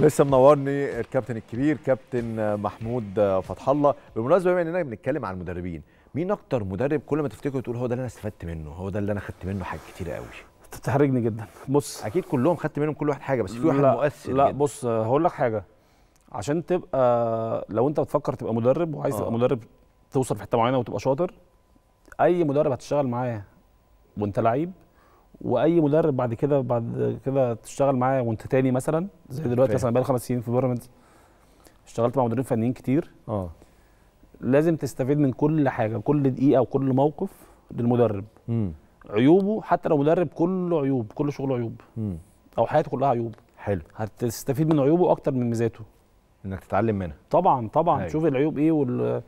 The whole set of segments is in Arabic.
لسه منورني الكابتن الكبير كابتن محمود فتح الله بالمناسبه بما اننا بنتكلم عن المدربين مين اكتر مدرب كل ما تفتكره تقول هو ده اللي انا استفدت منه هو ده اللي انا خدت منه حاجات كتيره قوي بتحرجني جدا بص اكيد كلهم خدت منهم كل واحد حاجه بس في واحد لا مؤثر لا جداً. بص هقول لك حاجه عشان تبقى لو انت بتفكر تبقى مدرب وعايز تبقى آه. مدرب توصل في حته معينه وتبقى شاطر اي مدرب هتشتغل معاه وانت لعيب واي مدرب بعد كده بعد كده تشتغل معاه وانت تاني مثلا زي دلوقتي مثلا بقالي خمس سنين في بيراميدز اشتغلت مع مدربين فنيين كتير اه لازم تستفيد من كل حاجه كل دقيقه وكل موقف للمدرب مم. عيوبه حتى لو مدرب كله عيوب كل شغله عيوب مم. او حياته كلها عيوب حلو هتستفيد من عيوبه اكتر من ميزاته انك تتعلم منها طبعا طبعا هاي. أيوة. شوف العيوب ايه وال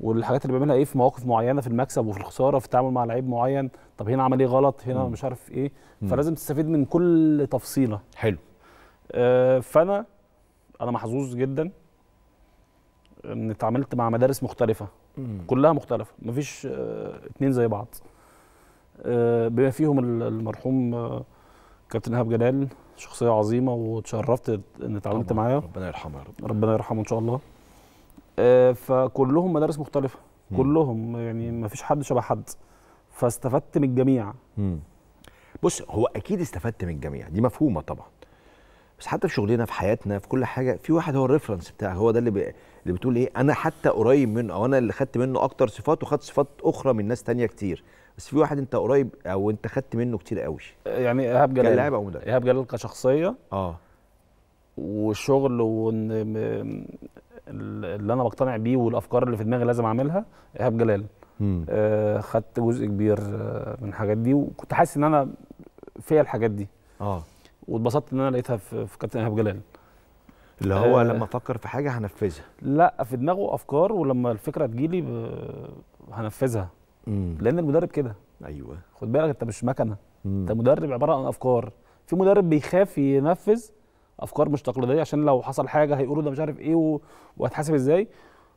والحاجات اللي بيعملها ايه في مواقف معينه في المكسب وفي الخساره في التعامل مع لعيب معين طب هنا عمل ايه غلط هنا مم. مش عارف ايه مم. فلازم تستفيد من كل تفصيله حلو آه فانا انا محظوظ جدا ان اتعاملت مع مدارس مختلفه مم. كلها مختلفه مفيش آه اتنين زي بعض آه بما فيهم المرحوم آه كابتن ايهاب جلال شخصيه عظيمه وتشرفت ان اتعاملت معاه ربنا يرحمه يا رب ربنا يرحمه ان شاء الله آه، فكلهم مدارس مختلفه مم. كلهم يعني ما فيش حد شبه حد فاستفدت من الجميع مم. بص هو اكيد استفدت من الجميع دي مفهومه طبعا بس حتى في شغلنا في حياتنا في كل حاجه في واحد هو الريفرنس بتاعك هو ده اللي بي... اللي بتقول ايه انا حتى قريب منه او انا اللي خدت منه اكتر صفات وخدت صفات اخرى من ناس تانية كتير بس في واحد انت قريب او انت خدت منه كتير قوي يعني ايهاب جلال كلاعب او مدرب ايهاب جلال كشخصيه اه وشغل وان اللي انا بقتنع بيه والافكار اللي في دماغي لازم اعملها ايهاب جلال آه خدت جزء كبير آه، من الحاجات دي وكنت حاسس ان انا فيا الحاجات دي اه واتبسطت ان انا لقيتها في, في كابتن ايهاب جلال اللي هو آه لما افكر في حاجه هنفذها لا في دماغه افكار ولما الفكره تجيلي هنفذها مم. لان المدرب كده ايوه خد بالك انت مش مكنه انت مدرب عباره عن افكار في مدرب بيخاف ينفذ افكار مش تقليديه عشان لو حصل حاجه هيقولوا ده مش عارف ايه وهتحاسب ازاي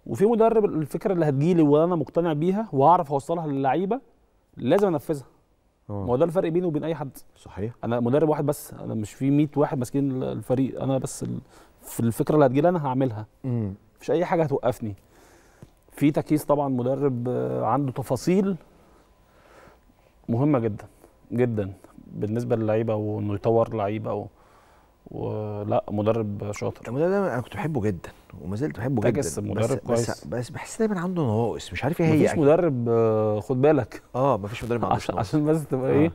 وفي مدرب الفكره اللي هتجيلي وانا مقتنع بيها وهعرف اوصلها للعيبه لازم انفذها اه. ما هو ده الفرق بيني وبين اي حد صحيح انا مدرب واحد بس انا مش في 100 واحد ماسكين الفريق انا بس في الفكره اللي هتجيلي انا هعملها مفيش اي حاجه هتوقفني في تكييس طبعا مدرب آه، عنده تفاصيل مهمه جدا جدا بالنسبه للعيبه وانه يطور لعيبه ولا مدرب شاطر المدرب ده انا كنت بحبه جدا وما زلت بحبه جدا بس مدرب بس كويس بس, بحس دايما عنده نواقص مش عارف ايه هي مفيش يعني مدرب آه، خد بالك اه مفيش مدرب عنده عشان, عشان بس تبقى آه. ايه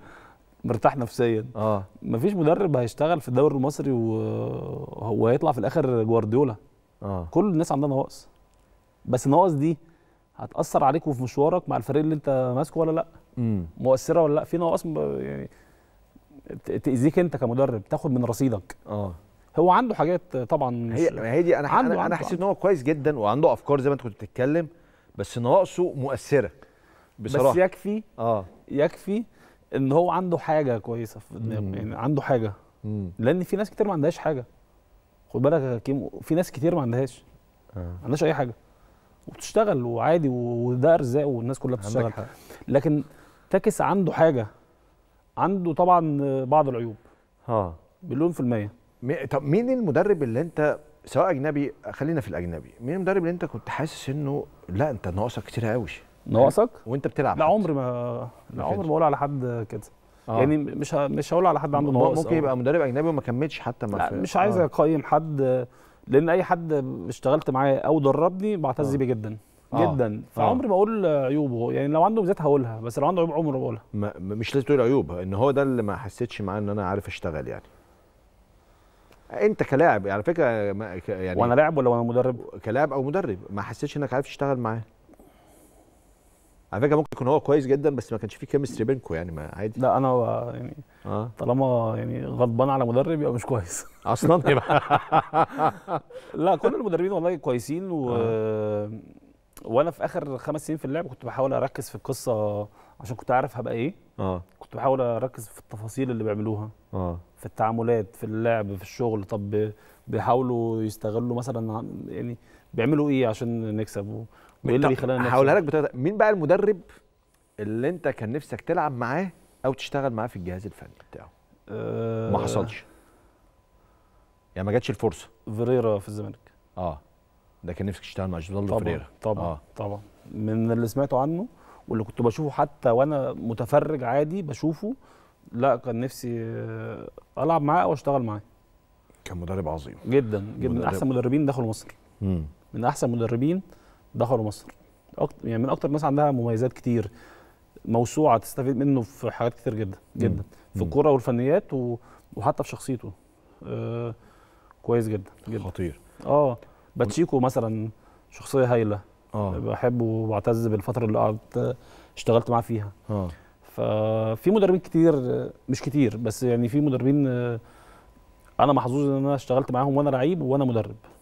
مرتاح نفسيا اه مفيش مدرب هيشتغل في الدوري المصري وهو هيطلع في الاخر جوارديولا اه كل الناس عندها نواقص بس النواقص دي هتاثر عليك وفي مشوارك مع الفريق اللي انت ماسكه ولا لا مم. مؤثره ولا لا في نواقص يعني تاذيك انت كمدرب تاخد من رصيدك اه هو عنده حاجات طبعا هي هي دي انا عنده انا, أنا حسيت ان هو كويس جدا وعنده افكار زي ما انت كنت بتتكلم بس نواقصه مؤثره بصراحه بس يكفي اه يكفي ان هو عنده حاجه كويسه في دماغه يعني عنده حاجه مم. لان في ناس كتير ما عندهاش حاجه خد بالك يا كيمو في ناس كتير ما عندهاش آه. ما عندهاش اي حاجه وبتشتغل وعادي وده ارزاق والناس كلها بتشتغل لكن تاكس عنده حاجه عنده طبعا بعض العيوب اه مليون في المية طب مين المدرب اللي انت سواء اجنبي خلينا في الاجنبي مين المدرب اللي انت كنت حاسس انه لا انت ناقصك كتير قوي ناقصك يعني وانت بتلعب لا عمري ما لا عمري ما اقول على حد كده آه. يعني مش ه... مش هقول على حد عنده ناقص ممكن أو... يبقى مدرب اجنبي وما كملش حتى ما لا في... مش عايز آه. اقيم آه. حد لان اي حد اشتغلت معاه او دربني بعتز آه. بيه جدا آه. جدا فعمري آه. ما اقول عيوبه يعني لو عنده ميزات هقولها بس لو عنده عيوب بقولها ما بقولها مش لازم تقول عيوب ان هو ده اللي ما حسيتش معاه ان انا عارف اشتغل يعني انت كلاعب على يعني فكره يعني وانا لاعب ولا وانا مدرب كلاعب او مدرب ما حسيتش انك عارف تشتغل معاه على فكره ممكن يكون هو كويس جدا بس ما كانش فيه كيمستري بينكم يعني ما عادي لا انا يعني آه. طالما يعني غضبان على مدرب يبقى مش كويس اصلا يبقى لا كل المدربين والله كويسين و آه. وانا في اخر خمس سنين في اللعب كنت بحاول اركز في القصه عشان كنت عارف هبقى ايه اه كنت بحاول اركز في التفاصيل اللي بيعملوها اه في التعاملات في اللعب في الشغل طب بيحاولوا يستغلوا مثلا يعني بيعملوا ايه عشان نكسب وايه اللي بيخلينا هقولها لك مين بقى المدرب اللي انت كان نفسك تلعب معاه او تشتغل معاه في الجهاز الفني بتاعه أه ما حصلش يعني ما جاتش الفرصه فيريرا في الزمالك اه ده كان نفسك تشتغل مع جوردن طبعا فريرا طبعا آه. طبعا من اللي سمعته عنه واللي كنت بشوفه حتى وانا متفرج عادي بشوفه لا كان نفسي آه، العب معاه او اشتغل معاه كان مدرب عظيم جدا جدا من احسن مدربين دخلوا مصر مم. من احسن مدربين دخلوا مصر يعني من اكتر الناس عندها مميزات كتير موسوعه تستفيد منه في حاجات كتير جدا جدا مم. في الكوره والفنيات و... وحتى في شخصيته آه كويس جدا جدا خطير اه باتشيكو مثلا شخصيه هايله اه بحبه وبعتز بالفتره اللي قعدت اشتغلت معاه فيها اه ففي مدربين كتير مش كتير بس يعني في مدربين آه، انا محظوظ ان انا اشتغلت معاهم وانا لعيب وانا مدرب